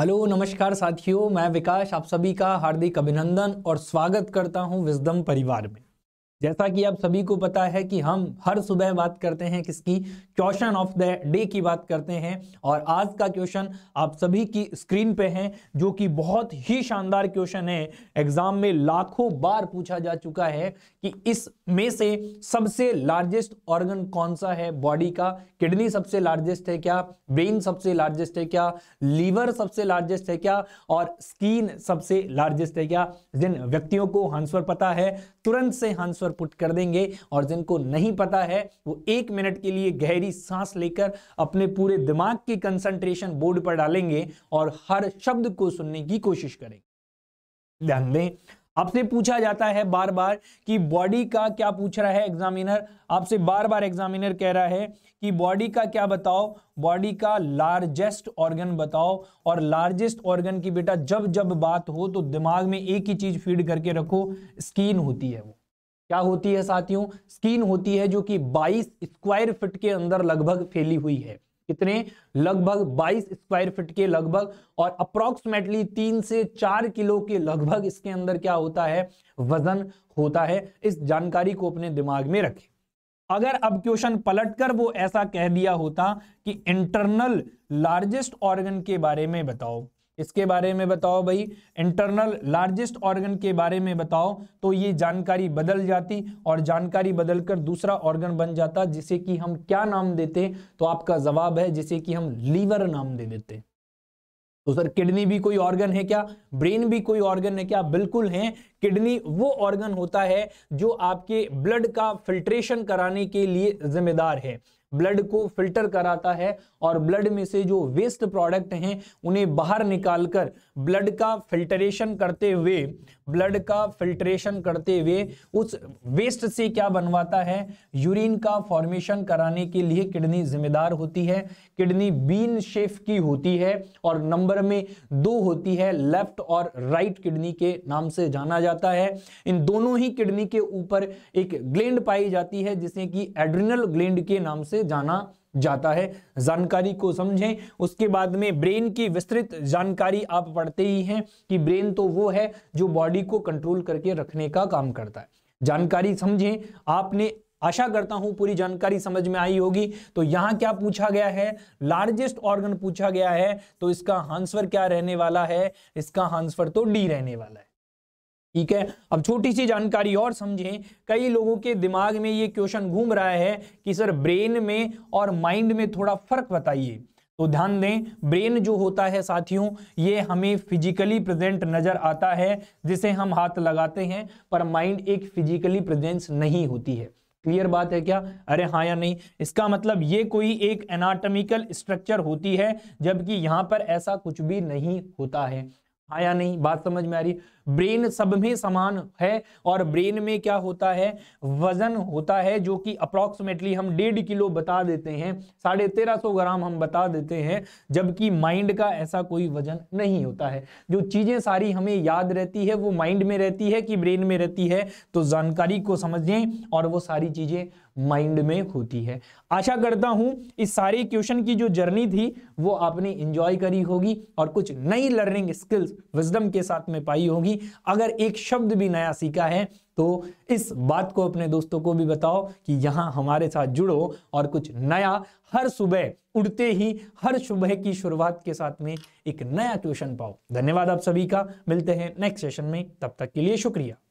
hello नमस्कार साथियों मैं विकास आप सभी का हार्दिक अभिनंदन और स्वागत करता हूं विजडम परिवार में जैसा कि आप सभी को पता है कि हम हर सुबह बात करते हैं किसकी क्वेश्चन ऑफ द डे की बात करते हैं और आज का क्वेश्चन आप सभी की स्क्रीन पे है जो कि बहुत ही शानदार क्वेश्चन है एग्जाम में लाखों बार पूछा जा चुका है कि इस में से सबसे लार्जेस्ट ऑर्गन कौन सा है बॉडी का किडनी सबसे लार्जेस्ट है क्या ब्रेन सबसे लार्जेस्ट है क्या लीवर सबसे लार्जेस्ट है क्या और स्किन सबसे लार्जेस्ट है क्या जिन व्यक्तियों को आंसर पता है तुरंत से आंसर पर पुट कर देंगे और जिनको नहीं पता है वो एक मिनट के लिए गहरी सांस लेकर अपने पूरे दिमाग की कंसंट्रेशन बोर्ड पर डालेंगे और हर शब्द को सुनने की कोशिश करेंगे ध्यान दें आपसे पूछा जाता है बार बार कि बॉडी का क्या पूछ रहा है एग्जामिनर आपसे बार बार एग्जामिनर कह रहा है कि बॉडी का क्या बताओ बॉडी का लार्जेस्ट ऑर्गन बताओ और लार्जेस्ट ऑर्गन की बेटा जब जब बात हो तो दिमाग में एक ही चीज फीड करके रखो स्किन होती है वो क्या होती है साथियों स्कीन होती है जो कि 22 स्क्वायर फिट के अंदर लगभग फैली हुई है कितने लगभग 22 स्क्वायर फिट के लगभग और अप्रोक्सीमेटली तीन से चार किलो के लगभग इसके अंदर क्या होता है वजन होता है इस जानकारी को अपने दिमाग में रखें अगर अब क्वेश्चन पलटकर वो ऐसा कह दिया होता कि इंटरनल लार्जेस्ट ऑर्गन के बारे में बताओ इसके बारे में बताओ भाई इंटरनल लार्जेस्ट ऑर्गन के बारे में बताओ तो ये जानकारी बदल जाती और जानकारी बदलकर दूसरा ऑर्गन बन जाता जिसे कि हम क्या नाम देते तो आपका जवाब है जिसे कि हम लीवर नाम दे देते तो सर किडनी भी कोई ऑर्गन है क्या ब्रेन भी कोई ऑर्गन है क्या बिल्कुल है किडनी वो ऑर्गन होता है जो आपके ब्लड का फिल्ट्रेशन कराने के लिए जिम्मेदार है ब्लड को फिल्टर कराता है और ब्लड में से जो वेस्ट प्रोडक्ट हैं उन्हें बाहर निकालकर ब्लड का फिल्टरेशन करते हुए ब्लड का फिल्ट्रेशन करते हुए उस वेस्ट से क्या बनवाता है यूरिन का फॉर्मेशन कराने के लिए किडनी जिम्मेदार होती है किडनी बीन शेफ की होती है और नंबर में दो होती है लेफ्ट और राइट किडनी के नाम से जाना जाता है इन दोनों ही किडनी के ऊपर एक ग्लैंड पाई जाती है जिसे कि एड्रिनल ग्लैंड के नाम से जाना जाता है जानकारी को समझें उसके बाद में ब्रेन की विस्तृत जानकारी आप पढ़ते ही हैं कि ब्रेन तो वो है जो बॉडी को कंट्रोल करके रखने का काम करता है जानकारी समझें आपने आशा करता हूं पूरी जानकारी समझ में आई होगी तो यहां क्या पूछा गया है लार्जेस्ट ऑर्गन पूछा गया है तो इसका आंसर क्या रहने वाला है इसका आंसर तो डी रहने वाला है ठीक है अब छोटी सी जानकारी और समझें कई लोगों के दिमाग में ये क्वेश्चन घूम रहा है कि सर ब्रेन में और माइंड में थोड़ा फर्क बताइए तो ध्यान दें ब्रेन जो होता है साथियों ये हमें फिजिकली प्रेजेंट नज़र आता है जिसे हम हाथ लगाते हैं पर माइंड एक फिजिकली प्रेजेंस नहीं होती है क्लियर बात है क्या अरे हाँ या नहीं इसका मतलब ये कोई एक एनाटॉमिकल स्ट्रक्चर होती है जबकि यहाँ पर ऐसा कुछ भी नहीं होता है आया हाँ या नहीं बात समझ में आ रही ब्रेन सब में समान है और ब्रेन में क्या होता है वजन होता है जो कि अप्रोक्सीमेटली हम डेढ़ किलो बता देते हैं साढ़े तेरह सौ ग्राम हम बता देते हैं जबकि माइंड का ऐसा कोई वजन नहीं होता है जो चीज़ें सारी हमें याद रहती है वो माइंड में रहती है कि ब्रेन में रहती है तो जानकारी को समझें और वो सारी चीज़ें माइंड में होती है आशा करता हूं इस सारी क्वेश्चन की जो जर्नी थी वो आपने इंजॉय करी होगी और कुछ नई लर्निंग स्किल्स विजडम के साथ में पाई होगी अगर एक शब्द भी नया सीखा है तो इस बात को अपने दोस्तों को भी बताओ कि यहाँ हमारे साथ जुड़ो और कुछ नया हर सुबह उठते ही हर सुबह की शुरुआत के साथ में एक नया ट्यूशन पाओ धन्यवाद आप सभी का मिलते हैं नेक्स्ट सेशन में तब तक के लिए शुक्रिया